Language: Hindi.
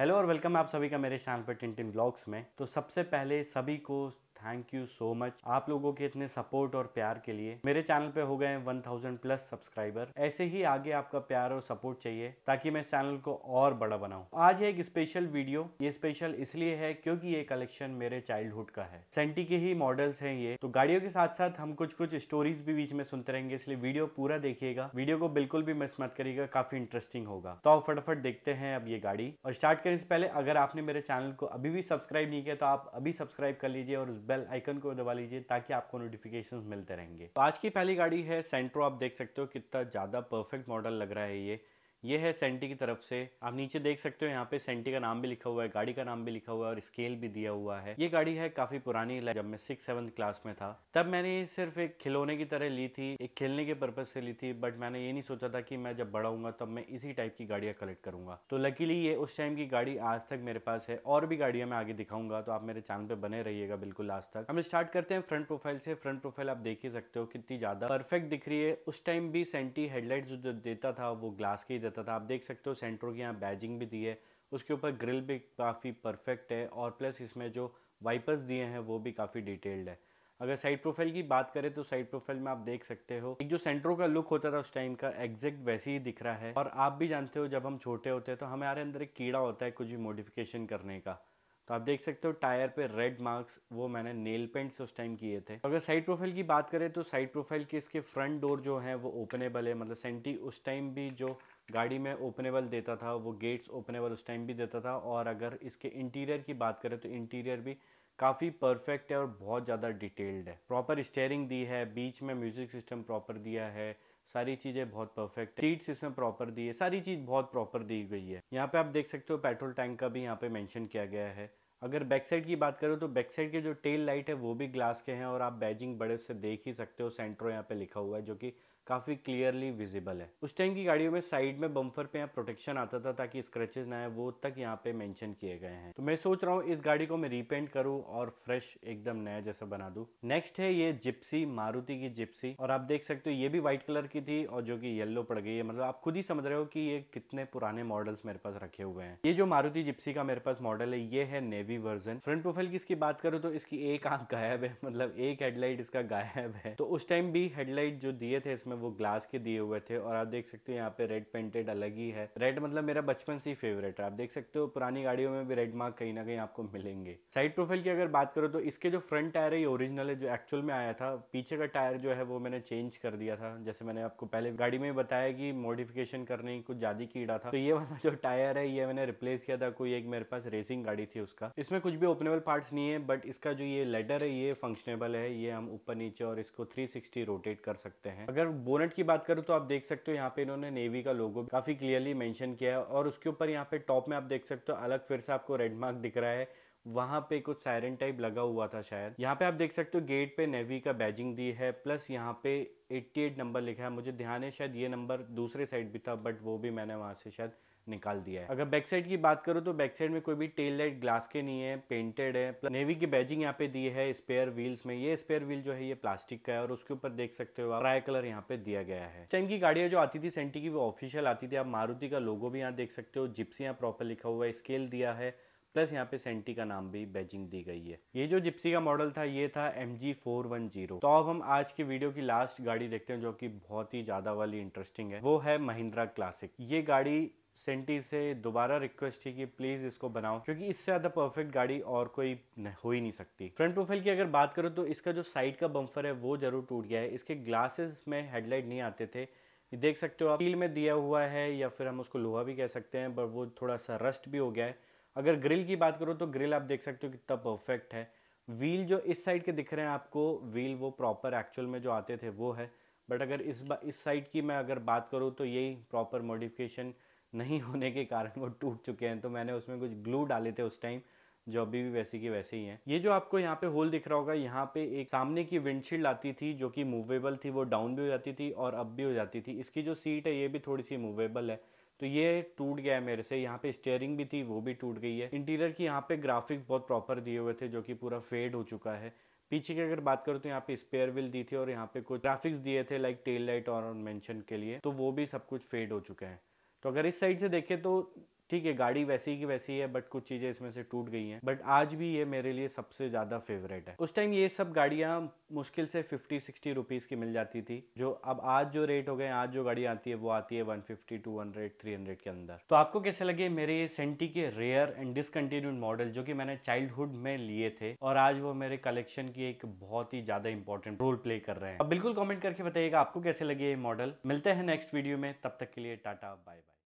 हेलो और वेलकम आप सभी का मेरे चैनल पर टिन टिन ब्लॉग्स में तो सबसे पहले सभी को थैंक यू सो मच आप लोगों के इतने सपोर्ट और प्यार के लिए मेरे चैनल पे हो गए वन प्लस सब्सक्राइबर ऐसे ही आगे आपका प्यार और सपोर्ट चाहिए ताकि मैं चैनल को और बड़ा बनाऊ आज है एक स्पेशल वीडियो ये स्पेशल इसलिए है क्योंकि ये कलेक्शन मेरे चाइल्डहुड का है सेंटी के ही मॉडल्स है ये तो गाड़ियों के साथ साथ हम कुछ कुछ स्टोरीज भी बीच में सुनते रहेंगे इसलिए वीडियो पूरा देखिएगा वीडियो को बिल्कुल भी मिस मत करिएगा काफी इंटरेस्टिंग होगा तो फटाफट देखते हैं अब ये गाड़ी और स्टार्ट करने से पहले अगर आपने मेरे चैनल को अभी भी सब्सक्राइब नहीं किया तो आप अभी सब्सक्राइब कर लीजिए और बेल आइकन को दबा लीजिए ताकि आपको नोटिफिकेशन मिलते रहेंगे तो आज की पहली गाड़ी है सेंट्रो आप देख सकते हो कितना ज़्यादा परफेक्ट मॉडल लग रहा है ये ये है सेंटी की तरफ से आप नीचे देख सकते हो यहाँ पे सेंटी का नाम भी लिखा हुआ है गाड़ी का नाम भी लिखा हुआ है और स्केल भी दिया हुआ है ये गाड़ी है काफी पुरानी जब मैं सिक्स सेवन्थ क्लास में था तब मैंने ये सिर्फ एक खिलौने की तरह ली थी एक खेलने के पर्पज से ली थी बट मैंने ये नहीं सोचा था कि मैं जब बड़ा तब मैं इसी टाइप की गाड़ियाँ कलेक्ट करूंगा तो लकीली ये उस टाइम की गाड़ी आज तक मेरे पास है और भी गाड़ियाँ मैं आगे दिखाऊंगा तो आप मेरे चैनल पे बने रहिएगा बिल्कुल लास्ट तक हम स्टार्ट करते हैं फ्रंट प्रोफाइल से फ्रंट प्रोफाइल आप देख ही सकते हो कितनी ज्यादा परफेक्ट दिख रही है उस टाइम भी सेंटी हेडलाइट जो देता था वो ग्लास की रहता था आप देख सकते हो सेंट्रो की यहाँ बैजिंग भी दी है उसके ऊपर ग्रिल भी काफ़ी परफेक्ट है और प्लस इसमें जो वाइपर्स दिए हैं वो भी काफ़ी डिटेल्ड है अगर साइड प्रोफाइल की बात करें तो साइड प्रोफाइल में आप देख सकते हो एक जो सेंट्रो का लुक होता था उस टाइम का एग्जैक्ट वैसे ही दिख रहा है और आप भी जानते हो जब हम छोटे होते हैं तो हमारे अंदर एक कीड़ा होता है कुछ भी मॉडिफिकेशन करने का तो आप देख सकते हो टायर पे रेड मार्क्स वो मैंने नेल पेंट उस टाइम किए थे अगर साइड प्रोफाइल की बात करें तो साइड प्रोफाइल के इसके फ्रंट डोर जो है वो ओपनेबल है मतलब सेंटी उस टाइम भी जो गाड़ी में ओपनेबल देता था वो गेट्स ओपनेबल उस टाइम भी देता था और अगर इसके इंटीरियर की बात करें तो इंटीरियर भी काफ़ी परफेक्ट है और बहुत ज़्यादा डिटेल्ड है प्रॉपर स्टेयरिंग दी है बीच में म्यूज़िक सिस्टम प्रॉपर दिया है सारी चीज़ें बहुत परफेक्ट सीट्स इसमें प्रॉपर दी है सारी चीज़ बहुत प्रॉपर दी गई है यहाँ पे आप देख सकते हो पेट्रोल टैंक का भी यहाँ पे मेंशन किया गया है अगर बैक साइड की बात करो तो बैक साइड के जो टेल लाइट है वो भी ग्लास के हैं और आप बैजिंग बड़े से देख ही सकते हो सेंट्रो यहाँ पे लिखा हुआ है जो कि काफ़ी क्लियरली विजिबल है उस टाइम की गाड़ियों में साइड में बम्फर पे यहाँ प्रोटेक्शन आता था ताकि स्क्रेचेज ना आए वो तक यहाँ पे मेंशन किए गए हैं तो मैं सोच रहा हूँ इस गाड़ी को मैं रिपेंट करूँ और फ्रेश एकदम नया जैसा बना दूँ नेक्स्ट है ये जिप्सी मारुति की जिप्सी और आप देख सकते हो ये भी व्हाइट कलर की थी और जो कि येलो पड़ गई है मतलब आप खुद ही समझ रहे हो कि ये कितने पुराने मॉडल्स मेरे पास रखे हुए हैं ये जो मारुति जिप्सी का मेरे पास मॉडल है ये है नेवी वर्जन फ्रंट प्रोफाइल की इसकी बात करूँ तो इसकी एक आंख गायब है मतलब एक हेडलाइट इसका गायब है तो उस टाइम भी हेडलाइट जो दिए थे इसमें वो ग्लास के दिए हुए थे और आप देख सकते हो यहाँ पे रेड पेंटेड अलग ही है रेड मतलब मेरा बचपन से ही फेवरेट है आप देख सकते हो पुरानी गाड़ियों में भी रेड मार्क कहीं ना कहीं आपको मिलेंगे साइड प्रोफाइल की अगर बात करो तो इसके जो फ्रंट टायर है ये ओरिजिनल है जो एक्चुअल में आया था पीछे का टायर जो है वो मैंने चेंज कर दिया था जैसे मैंने आपको पहले गाड़ी में बताया कि मॉडिफिकेशन करने की कुछ ज्यादा कीड़ा था तो ये वाला जो टायर है ये मैंने रिप्लेस किया था कोई एक मेरे पास रेसिंग गाड़ी थी उसका इसमें कुछ भी ओपनेबल पार्ट नहीं है बट इसका जो ये लेटर है ये फंक्शनेबल है ये हम ऊपर नीचे और इसको थ्री रोटेट कर सकते हैं अगर बोनेट की बात करूँ तो आप देख सकते हो यहाँ पे इन्होंने नेवी का लोगो काफ़ी क्लियरली मैंशन किया है और उसके ऊपर यहाँ पे टॉप में आप देख सकते हो अलग फिर से आपको रेड मार्क दिख रहा है वहां पे कुछ सायरन टाइप लगा हुआ था शायद यहाँ पे आप देख सकते हो गेट पे नेवी का बैजिंग दी है प्लस यहाँ पे 88 नंबर लिखा है मुझे ध्यान है शायद ये नंबर दूसरे साइड भी था बट वो भी मैंने वहां से शायद निकाल दिया है अगर बैक साइड की बात करो तो बैक साइड में कोई भी टेल लाइट ग्लास के नहीं है पेंटेड है नेवी की बैजिंग यहाँ पे दी है स्पेयर व्हील्स में ये स्पेयर व्हील जो है ये प्लास्टिक का है और उसके ऊपर देख सकते हो ट्राई कलर यहाँ पे दिया गया है टाइम की गाड़ियाँ जो आती थी सेंटी की वो ऑफिशियल आती थी आप मारुति का लोगो भी यहाँ देख सकते हो जिप्सी यहाँ प्रॉपर लिखा हुआ है स्केल दिया है प्लस यहाँ पे सेंटी का नाम भी बैजिंग दी गई है ये जो जिप्सी का मॉडल था ये था M G four one zero तो अब हम आज की वीडियो की लास्ट गाड़ी देखते हैं जो कि बहुत ही ज़्यादा वाली इंटरेस्टिंग है वो है महिंद्रा क्लासिक ये गाड़ी सेंटी से दोबारा रिक्वेस्ट है कि प्लीज़ इसको बनाओ क्योंकि इससे ज़्यादा परफेक्ट गाड़ी और कोई हो ही नहीं सकती फ्रंट प्रोफाइल की अगर बात करो तो इसका जो साइड का बम्फर है वो जरूर टूट गया है इसके ग्लासेस में हेडलाइट नहीं आते थे देख सकते हो आप स्टील में दिया हुआ है या फिर हम उसको लोहा भी कह सकते हैं पर वो थोड़ा सा रस्ट भी हो गया है अगर ग्रिल की बात करो तो ग्रिल आप देख सकते हो कितना परफेक्ट है व्हील जो इस साइड के दिख रहे हैं आपको व्हील वो प्रॉपर एक्चुअल में जो आते थे वो है बट अगर इस इस साइड की मैं अगर बात करूँ तो यही प्रॉपर मॉडिफिकेशन नहीं होने के कारण वो टूट चुके हैं तो मैंने उसमें कुछ ग्लू डाले थे उस टाइम जो अभी भी वैसे की वैसे ही हैं ये जो आपको यहाँ पे होल दिख रहा होगा यहाँ पे एक सामने की विंडशील्ड आती थी जो कि मूवेबल थी वो डाउन भी हो जाती थी और अप भी हो जाती थी इसकी जो सीट है ये भी थोड़ी सी मूवेबल है तो ये टूट गया है मेरे से यहाँ पे स्टेयरिंग भी थी वो भी टूट गई है इंटीरियर की यहाँ पे ग्राफिक्स बहुत प्रॉपर दिए हुए थे जो कि पूरा फेड हो चुका है पीछे की अगर बात करूँ तो यहाँ पे स्पेयर व्हील दी थी और यहाँ पे कुछ ग्राफिक्स दिए थे लाइक टेल लाइट और मैंशन के लिए तो वो भी सब कुछ फेड हो चुका है तो अगर इस साइड से देखें तो ठीक है गाड़ी वैसी की वैसी है बट कुछ चीज़ें इसमें से टूट गई हैं बट आज भी ये मेरे लिए सबसे ज़्यादा फेवरेट है उस टाइम ये सब गाड़ियां मुश्किल से 50 60 रुपीज़ की मिल जाती थी जो अब आज जो रेट हो गए आज जो गाड़ी आती है वो आती है 150 200 300 के अंदर तो आपको कैसे लगे मेरे ये सेंटी के रेयर एंड डिसकंटिन्यूड मॉडल जो कि मैंने चाइल्डहुड में लिए थे और आज वो मेरे कलेक्शन की एक बहुत ही ज़्यादा इंपॉर्टेंट रोल प्ले कर रहे हैं अब बिल्कुल कॉमेंट करके बताइएगा आपको कैसे लगे ये मॉडल मिलते हैं नेक्स्ट वीडियो में तब तक के लिए टाटा बाय बाय